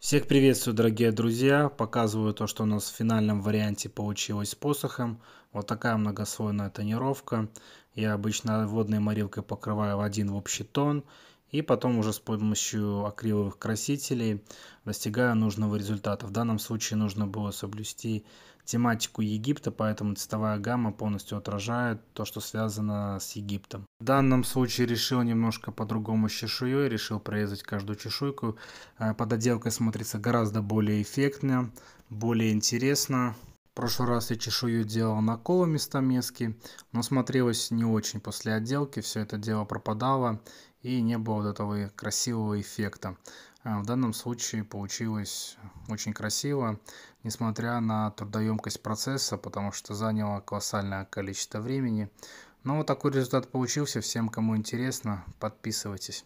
Всех приветствую, дорогие друзья! Показываю то, что у нас в финальном варианте получилось с посохом. Вот такая многослойная тонировка. Я обычно водной морилкой покрываю в один в общий тон и потом уже с помощью акриловых красителей достигая нужного результата. В данном случае нужно было соблюсти тематику Египта, поэтому цветовая гамма полностью отражает то, что связано с Египтом. В данном случае решил немножко по-другому с чешуей, решил прорезать каждую чешуйку. Э, Под отделкой смотрится гораздо более эффектно, более интересно прошлый раз я чешую делал на вместо мески, но смотрелось не очень после отделки, все это дело пропадало и не было вот этого красивого эффекта. А, в данном случае получилось очень красиво, несмотря на трудоемкость процесса, потому что заняло колоссальное количество времени. Но ну, вот такой результат получился, всем кому интересно, подписывайтесь.